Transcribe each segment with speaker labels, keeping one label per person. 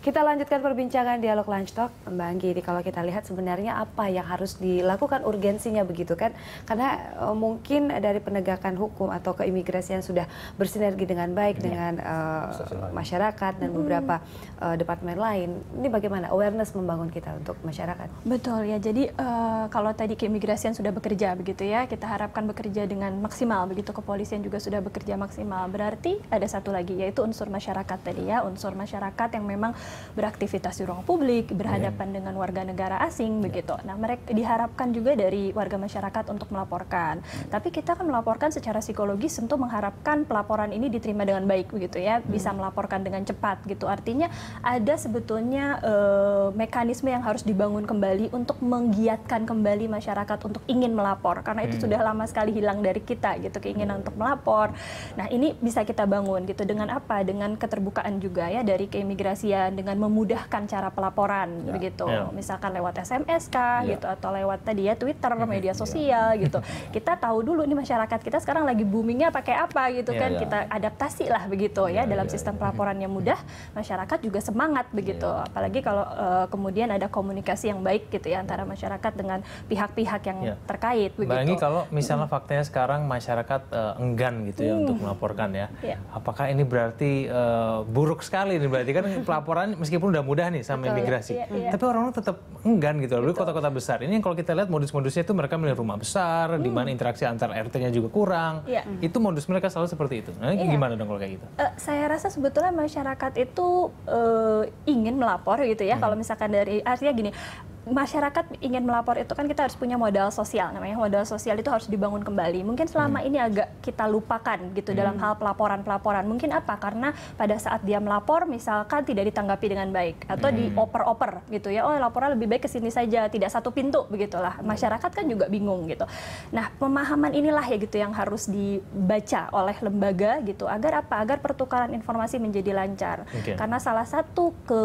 Speaker 1: Kita lanjutkan perbincangan dialog Lunch Talk. Mbak Anggi, ini kalau kita lihat sebenarnya apa yang harus dilakukan urgensinya begitu kan? Karena eh, mungkin dari penegakan hukum atau keimigrasian sudah bersinergi dengan baik ya. dengan uh, masyarakat dan hmm. beberapa eh, departemen lain. Ini bagaimana awareness membangun kita untuk masyarakat?
Speaker 2: Betul ya, jadi uh, kalau tadi keimigrasian sudah bekerja begitu ya, kita harapkan bekerja dengan maksimal begitu. Kepolisian juga sudah bekerja maksimal. Berarti ada satu lagi yaitu unsur masyarakat tadi ya, unsur masyarakat yang memang beraktivitas di ruang publik, berhadapan yeah. dengan warga negara asing yeah. begitu. Nah, mereka diharapkan juga dari warga masyarakat untuk melaporkan. Yeah. Tapi kita akan melaporkan secara psikologis tentu mengharapkan pelaporan ini diterima dengan baik begitu ya, iya. bisa melaporkan dengan cepat gitu. Artinya ada sebetulnya uh, mekanisme yang harus dibangun kembali untuk menggiatkan kembali masyarakat untuk ingin melapor karena itu yeah. sudah lama sekali hilang dari kita gitu keinginan yeah. untuk melapor. Nah, ini bisa kita bangun gitu dengan apa? Dengan keterbukaan juga ya dari keimigrasian dengan memudahkan cara pelaporan ya. begitu. Ya. Misalkan lewat SMS kah ya. gitu atau lewat tadi ya Twitter, mm-hmm. media ya. sosial ya. gitu. Kita tahu dulu nih masyarakat kita sekarang lagi boomingnya pakai apa gitu ya, kan. Ya. Kita adaptasi lah begitu ya, ya dalam ya. sistem ya. yang mudah, masyarakat juga semangat begitu. Ya. Apalagi kalau uh, kemudian ada komunikasi yang baik gitu ya antara masyarakat dengan pihak-pihak yang ya. terkait begitu. Bayangi kalau
Speaker 3: misalnya hmm. faktanya sekarang masyarakat uh, enggan gitu ya hmm. untuk melaporkan ya. ya. Apakah ini berarti uh, buruk sekali nih berarti kan pelaporan kan meskipun udah mudah nih sama Betul, imigrasi, iya, iya. tapi orang-orang tetap enggan gitu. Lalu kota-kota besar ini yang kalau kita lihat modus-modusnya itu mereka milih rumah besar, hmm. di mana interaksi antar RT-nya juga kurang. Iya. Hmm. Itu modus mereka selalu seperti itu. Nah, iya. gimana dong kalau kayak gitu?
Speaker 2: Uh, saya rasa sebetulnya masyarakat itu uh, ingin melapor gitu ya. Hmm. Kalau misalkan dari artinya gini, masyarakat ingin melapor itu kan kita harus punya modal sosial namanya modal sosial itu harus dibangun kembali mungkin selama hmm. ini agak kita lupakan gitu hmm. dalam hal pelaporan pelaporan mungkin apa karena pada saat dia melapor misalkan tidak ditanggapi dengan baik atau hmm. dioper-oper gitu ya oh laporan lebih baik ke sini saja tidak satu pintu begitulah hmm. masyarakat kan juga bingung gitu nah pemahaman inilah ya gitu yang harus dibaca oleh lembaga gitu agar apa agar pertukaran informasi menjadi lancar okay. karena salah satu ke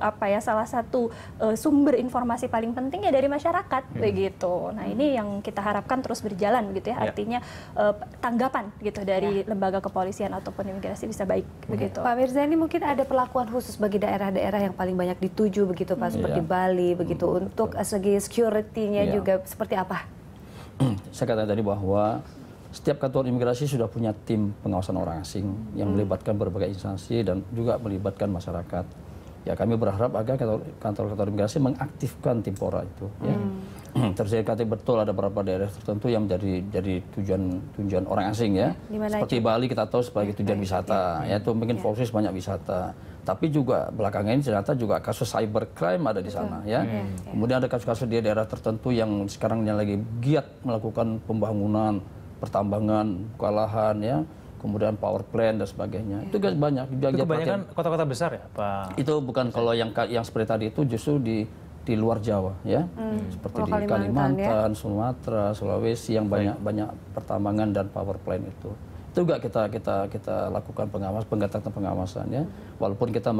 Speaker 2: apa ya salah satu uh, sumber informasi informasi paling penting ya dari masyarakat hmm. begitu. Nah, ini yang kita harapkan terus berjalan begitu ya. ya. Artinya uh, tanggapan gitu dari ya. lembaga kepolisian ataupun imigrasi bisa baik hmm.
Speaker 1: begitu. Pak Mirza ini mungkin ada perlakuan khusus bagi daerah-daerah yang paling banyak dituju begitu Pak hmm. seperti ya. Bali begitu hmm. untuk Betul. Eh, segi security-nya ya. juga seperti apa?
Speaker 4: Saya katakan tadi bahwa setiap kantor imigrasi sudah punya tim pengawasan orang asing yang hmm. melibatkan berbagai instansi dan juga melibatkan masyarakat ya kami berharap agar kantor-kantor imigrasi mengaktifkan Timpora itu ya. Hmm. Terjadi betul ada beberapa daerah tertentu yang menjadi jadi tujuan tujuan orang asing ya. Dimana Seperti itu? Bali kita tahu sebagai ya, tujuan ya, wisata ya, ya. itu mungkin ya. fokus banyak wisata. Tapi juga belakangan ini ternyata juga kasus cybercrime ada di sana ya. Hmm. hmm. Kemudian ada kasus-kasus di daerah tertentu yang sekarang yang lagi giat melakukan pembangunan, pertambangan, kalahan ya kemudian power plant dan sebagainya. Itu kan banyak. Itu itu kebanyakan
Speaker 3: kota-kota besar ya, Pak?
Speaker 4: Itu bukan kalau yang yang seperti tadi itu justru di di luar Jawa ya
Speaker 3: hmm. seperti Kalo di Kalimantan, Kalimantan
Speaker 4: ya. Sumatera, Sulawesi yang banyak banyak pertambangan dan power plant itu itu juga kita kita kita lakukan pengawas pengetatan pengawasan ya walaupun kita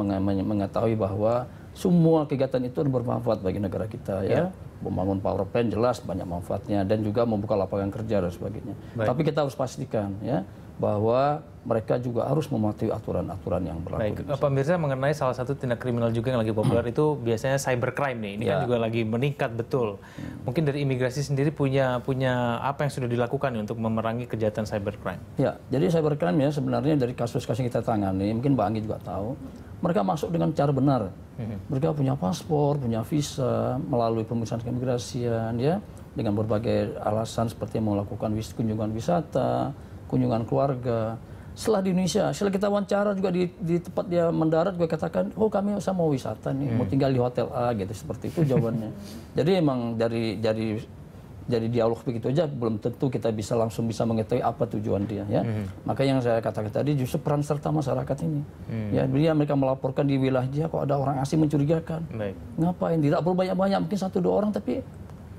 Speaker 4: mengetahui bahwa semua kegiatan itu bermanfaat bagi negara kita ya, ya. membangun power plant jelas banyak manfaatnya dan juga membuka lapangan kerja dan sebagainya Baik. tapi kita harus pastikan ya bahwa mereka juga harus mematuhi aturan-aturan yang berlaku. Baik,
Speaker 3: pemirsa mengenai salah satu tindak kriminal juga yang lagi populer hmm. itu biasanya cybercrime nih. Ini kan ya. kan juga lagi meningkat betul. Hmm. Mungkin dari imigrasi sendiri punya punya apa yang sudah dilakukan nih untuk memerangi kejahatan cybercrime?
Speaker 4: Ya, jadi cybercrime ya sebenarnya dari kasus-kasus yang kita tangani, mungkin Mbak Anggi juga tahu, mereka masuk dengan cara benar. Hmm. Mereka punya paspor, punya visa, melalui pemeriksaan keimigrasian ya, dengan berbagai alasan seperti melakukan kunjungan wisata, kunjungan keluarga. Setelah di Indonesia, setelah kita wawancara juga di, di tempat dia mendarat, gue katakan, oh kami sama mau wisata nih, hmm. mau tinggal di hotel A gitu, seperti itu jawabannya. Jadi emang dari dari jadi dialog begitu aja belum tentu kita bisa langsung bisa mengetahui apa tujuan dia ya. Hmm. Maka yang saya katakan tadi justru peran serta masyarakat ini. Hmm. Ya, dia mereka melaporkan di wilayah dia kok ada orang asing mencurigakan. Baik. Ngapain? Tidak perlu banyak-banyak, mungkin satu dua orang tapi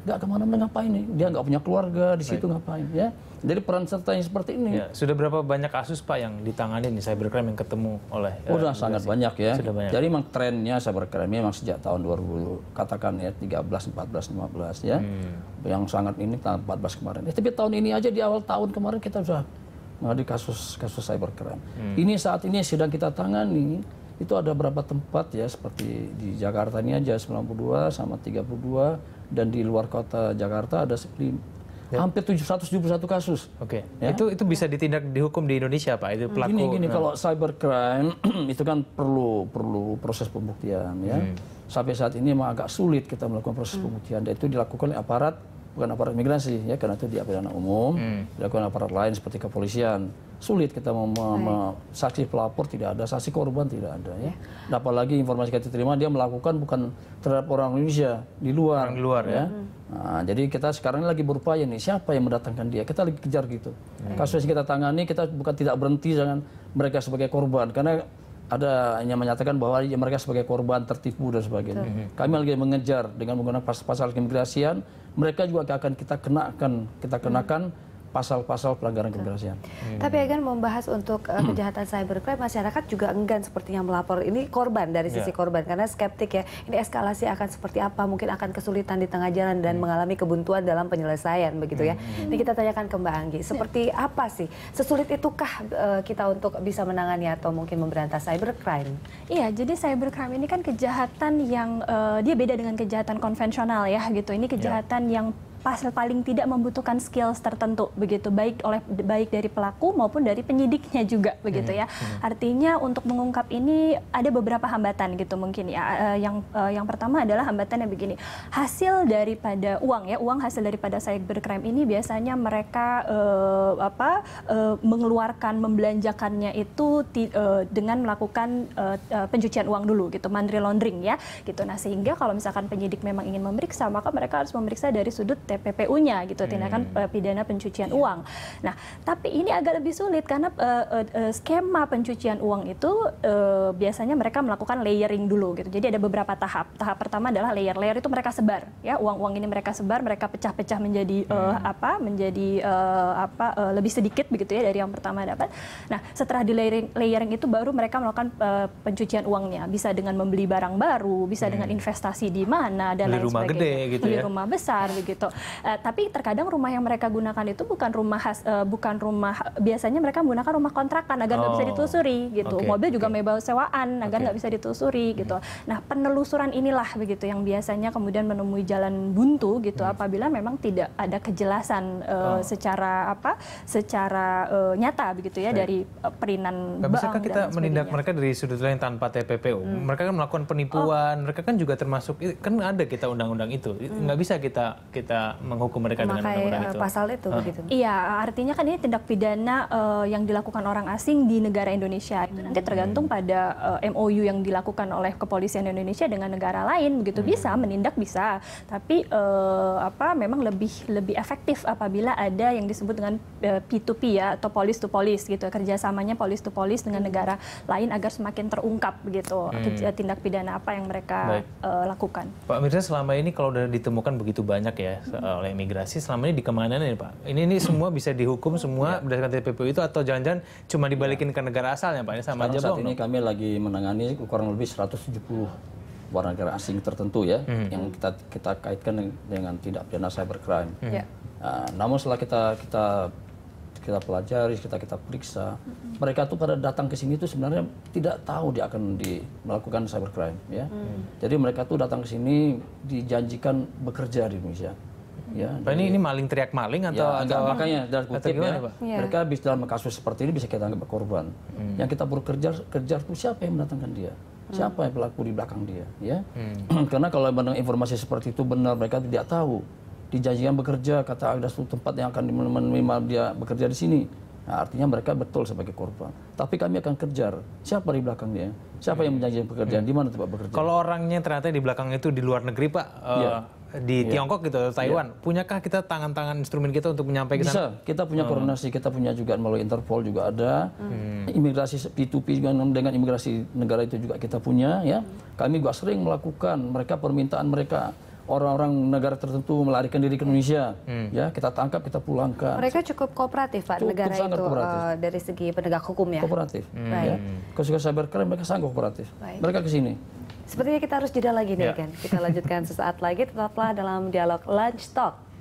Speaker 4: nggak kemana-mana ngapain nih dia nggak punya keluarga di situ right. ngapain ya
Speaker 3: jadi peran serta yang seperti ini ya, sudah berapa banyak kasus pak yang ditangani nih cybercrime yang ketemu oleh sudah eh, uh, sangat banyak ya sudah banyak. jadi memang trennya
Speaker 4: cybercrime memang sejak tahun 2000 katakan ya 13 14 15 ya hmm. yang sangat ini tahun 14 kemarin ya, tapi tahun ini aja di awal tahun kemarin kita sudah mengalami kasus kasus cybercrime hmm. ini saat ini sedang kita tangani itu ada berapa tempat ya seperti di Jakarta ini aja 92 sama 32 dan di luar kota Jakarta ada
Speaker 3: ya. hampir 771 kasus. Oke. Okay. Ya? Itu itu bisa ditindak dihukum di Indonesia Pak itu pelaku. Gini gini nah. kalau
Speaker 4: cybercrime itu kan perlu perlu proses pembuktian ya. Hmm. Sampai saat ini memang agak sulit kita melakukan proses hmm. pembuktian dan itu dilakukan oleh aparat bukan aparat migrasi ya karena itu di pidana umum, hmm. dilakukan aparat lain seperti kepolisian sulit kita mem- mem- saksi pelapor tidak ada, saksi korban tidak ada ya. ya. Apalagi informasi kita terima dia melakukan bukan terhadap orang Indonesia di luar, orang di luar ya. ya. Nah, jadi kita sekarang lagi berupaya nih siapa yang mendatangkan dia. Kita lagi kejar gitu.
Speaker 3: Hmm. Kasus
Speaker 4: yang kita tangani kita bukan tidak berhenti jangan mereka sebagai korban karena ada yang menyatakan bahwa mereka sebagai korban tertipu dan sebagainya. Betul. Kami lagi mengejar dengan menggunakan pasal-pasal keimigrasian, mereka juga akan kita kenakan, kita kenakan hmm pasal-pasal pelanggaran kebebasan. Iya. Tapi
Speaker 1: akan membahas untuk uh, kejahatan cybercrime, masyarakat juga enggan sepertinya melapor. Ini korban dari sisi yeah. korban karena skeptik ya. Ini eskalasi akan seperti apa? Mungkin akan kesulitan di tengah jalan dan hmm. mengalami kebuntuan dalam penyelesaian begitu ya. Hmm. Ini kita tanyakan ke Mbak Anggi. Seperti apa sih? Sesulit itukah uh, kita untuk bisa menangani atau mungkin memberantas cybercrime?
Speaker 2: Iya, jadi cybercrime ini kan kejahatan yang uh, dia beda dengan kejahatan konvensional ya gitu. Ini iya. kejahatan yeah. yang pasal paling tidak membutuhkan skills tertentu begitu baik oleh baik dari pelaku maupun dari penyidiknya juga begitu hmm, ya. Hmm. Artinya untuk mengungkap ini ada beberapa hambatan gitu mungkin ya. Eh, yang eh, yang pertama adalah hambatannya begini. Hasil daripada uang ya, uang hasil daripada saya ini biasanya mereka uh, apa uh, mengeluarkan membelanjakannya itu uh, dengan melakukan uh, pencucian uang dulu gitu, money laundering ya. Gitu. Nah, sehingga kalau misalkan penyidik memang ingin memeriksa, maka mereka harus memeriksa dari sudut TPPU-nya gitu hmm. tindakan hmm. pidana pencucian yeah. uang. Nah, tapi ini agak lebih sulit karena uh, uh, skema pencucian uang itu uh, biasanya mereka melakukan layering dulu gitu. Jadi ada beberapa tahap. Tahap pertama adalah layer-layer itu mereka sebar ya uang-uang ini mereka sebar, mereka pecah-pecah menjadi hmm. apa? menjadi uh, apa uh, lebih sedikit begitu ya dari yang pertama dapat. Nah, setelah di layering layering itu baru mereka melakukan uh, pencucian uangnya. Bisa dengan membeli barang baru, bisa hmm. dengan investasi di mana dan beli lain rumah sebagainya. gede gitu beli ya. rumah besar begitu. Uh, tapi terkadang rumah yang mereka gunakan itu bukan rumah khas, uh, bukan rumah biasanya mereka menggunakan rumah kontrakan agar nggak oh. bisa ditelusuri gitu. Okay. Mobil juga okay. mebel sewaan agar nggak okay. bisa ditelusuri hmm. gitu. Hmm. Nah penelusuran inilah begitu yang biasanya kemudian menemui jalan buntu gitu hmm. apabila memang tidak ada kejelasan uh, oh. secara apa secara uh, nyata begitu ya Saya. dari uh, perinan. Nah, bank. bisakah kita dan menindak
Speaker 3: mereka dari sudut lain tanpa TPPU? Hmm. Mereka kan melakukan oh. penipuan, oh. mereka kan juga termasuk kan ada kita undang-undang itu. Hmm. Nggak bisa kita kita menghukum mereka dengan undang-undang eh, itu? pasal itu huh? gitu.
Speaker 2: Iya, artinya kan ini tindak pidana uh, yang dilakukan orang asing di negara Indonesia. Itu nanti tergantung pada uh, eh, MOU yang dilakukan oleh kepolisian Indonesia dengan negara lain. Begitu hmm. bisa menindak bisa, tapi uh, apa memang lebih lebih efektif apabila ada yang disebut dengan uh, P2P ya atau polis to polis gitu. Kerjasamanya polis to polis dengan hmm. negara lain agar semakin terungkap begitu hmm. tindak pidana apa yang mereka uh, lakukan.
Speaker 3: Pak Mirza selama ini kalau sudah ditemukan begitu banyak ya hmm. Eh, oleh imigrasi selama ini dikemana ini Pak? Ini ini semua bisa dihukum semua ya. berdasarkan TPPU itu atau jangan-jangan cuma iya. dibalikin ya. ke negara asalnya Pak? Ini sama aja saat bang, ini dong.
Speaker 4: kami lagi menangani kurang lebih 170 warga negara asing tertentu ya hmm yang kita kita kaitkan dengan tindak pidana cybercrime. hmm Ya. Nah, namun setelah kita kita kita pelajari, kita kita periksa, hmm mereka tuh pada datang ke sini itu sebenarnya tidak tahu dia akan di, melakukan cybercrime ya. Hmm. Jadi mereka tuh datang ke sini dijanjikan bekerja di Indonesia. Ya, Pak, ini, ini maling teriak maling atau, ya, atau makanya dari kutip ya, ya, mereka habis dalam kasus seperti ini bisa kita anggap korban. Hmm. Yang kita perlu kerja kejar itu siapa yang mendatangkan dia? Hmm. Siapa yang pelaku di belakang dia, ya? Hmm. Karena kalau mendengar informasi seperti itu benar mereka tidak tahu. Dijanjikan bekerja, kata ada suatu tempat yang akan menerima dia bekerja di sini. Nah, artinya mereka betul sebagai korban. Tapi kami akan kejar siapa di belakangnya, siapa yang hmm. menjanjikan pekerjaan, hmm. di mana tempat bekerja.
Speaker 3: Kalau orangnya ternyata di belakang itu di luar negeri, Pak, eh, ya di yeah. Tiongkok gitu iya. Taiwan. Yeah. Punyakah kita tangan-tangan instrumen kita untuk menyampaikan? Bisa.
Speaker 4: Kita punya hmm. koordinasi, kita punya juga melalui Interpol juga ada. Hmm. Imigrasi P2P dengan imigrasi negara itu juga kita punya ya. Hmm. Kami juga sering melakukan mereka permintaan mereka orang-orang negara tertentu melarikan diri ke Indonesia, hmm. ya kita tangkap, kita pulangkan. Mereka
Speaker 1: cukup kooperatif pak cukup negara itu Uh, dari segi penegak hukum ya. Kooperatif.
Speaker 4: Hmm. Ya. kalau cybercrime mereka sangat kooperatif. Baik. Mereka ke sini.
Speaker 1: Sepertinya kita harus jeda lagi nih yeah. kan. Kita lanjutkan sesaat lagi tetaplah dalam dialog Lunch Talk